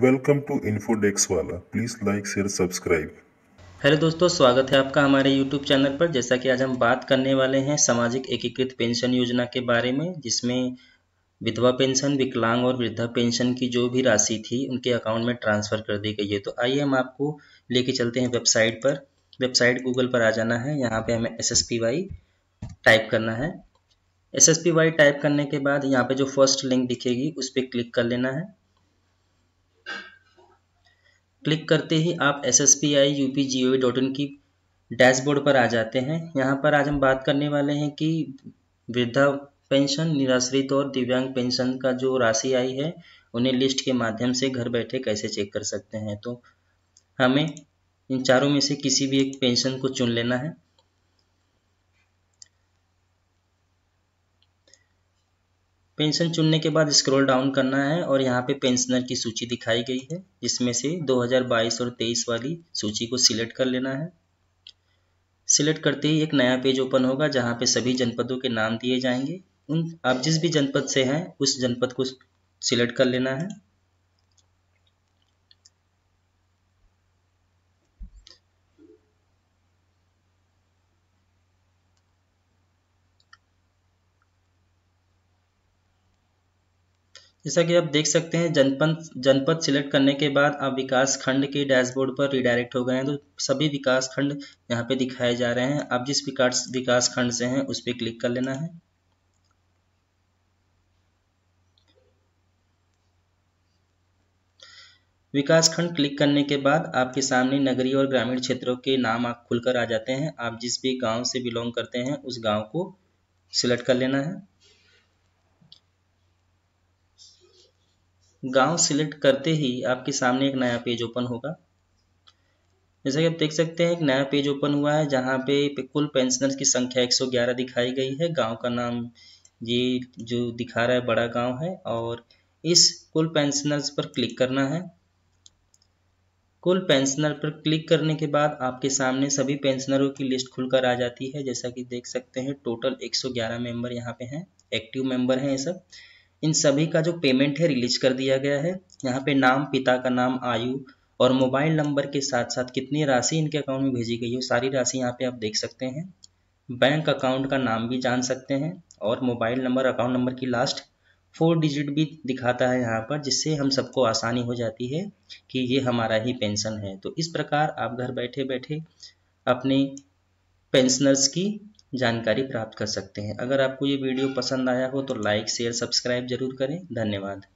welcome to Infodex वाला please like share subscribe hello दोस्तों स्वागत है आपका हमारे यूट्यूब चैनल पर जैसा कि आज हम बात करने वाले हैं सामाजिक एकीकृत पेंशन योजना के बारे में जिसमें विधवा पेंशन विकलांग और वृद्धा पेंशन की जो भी राशि थी उनके अकाउंट में ट्रांसफ़र कर दी गई है तो आइए हम आपको लेके चलते हैं वेबसाइट पर वेबसाइट गूगल पर आ जाना है यहाँ पे हमें S S P Y type करना है S S P Y type करने के बाद यहाँ पे जो फर्स्ट लिंक दिखेगी उस पर क्लिक कर लेना है क्लिक करते ही आप S S P I U P G O dot in की डैशबोर्ड पर आ जाते हैं यहाँ पर आज हम बात करने वाले हैं कि वृद्धा पेंशन निराश्रित और दिव्यांग पेंशन का जो राशि आई है उन्हें लिस्ट के माध्यम से घर बैठे कैसे चेक कर सकते हैं तो हमें इन चारों में से किसी भी एक पेंशन को चुन लेना है पेंशन चुनने के बाद स्क्रॉल डाउन करना है और यहाँ पे पेंशनर की सूची दिखाई गई है जिसमें से 2022 और 23 वाली सूची को सिलेक्ट कर लेना है सिलेक्ट करते ही एक नया पेज ओपन होगा जहाँ पे सभी जनपदों के नाम दिए जाएंगे उन आप जिस भी जनपद से हैं उस जनपद को सिलेक्ट कर लेना है जैसा कि आप देख सकते हैं जनपद जनपद सिलेक्ट करने के बाद आप विकास खंड के डैशबोर्ड पर रिडायरेक्ट हो गए हैं तो सभी विकास खंड यहाँ पे दिखाए जा रहे हैं आप जिस विकास विकास खंड से हैं उस पर क्लिक कर लेना है विकास खंड क्लिक करने के बाद आपके सामने नगरीय और ग्रामीण क्षेत्रों के नाम आप खुलकर आ जाते हैं आप जिस भी गाँव से बिलोंग करते हैं उस गाँव को सिलेक्ट कर लेना है गांव सिलेक्ट करते ही आपके सामने एक नया पेज ओपन होगा जैसा कि आप देख सकते हैं एक नया पेज ओपन हुआ है जहां पे कुल पेंशनर्स की संख्या 111 दिखाई गई है गांव का नाम ये जो दिखा रहा है बड़ा गांव है और इस कुल पेंशनर्स पर क्लिक करना है कुल पेंशनर पर क्लिक करने के बाद आपके सामने सभी पेंशनरों की लिस्ट खुलकर आ जाती है जैसा कि देख सकते हैं टोटल 111 मेंबर यहाँ पे हैं एक्टिव मेंबर हैं ये सब इन सभी का जो पेमेंट है रिलीज कर दिया गया है यहाँ पे नाम पिता का नाम आयु और मोबाइल नंबर के साथ साथ कितनी राशि इनके अकाउंट में भेजी गई है सारी राशि यहाँ पे आप देख सकते हैं बैंक अकाउंट का नाम भी जान सकते हैं और मोबाइल नंबर अकाउंट नंबर की लास्ट फोर डिजिट भी दिखाता है यहाँ पर जिससे हम सबको आसानी हो जाती है कि ये हमारा ही पेंशन है तो इस प्रकार आप घर बैठे बैठे अपने पेंशनर्स की जानकारी प्राप्त कर सकते हैं अगर आपको ये वीडियो पसंद आया हो तो लाइक शेयर सब्सक्राइब जरूर करें धन्यवाद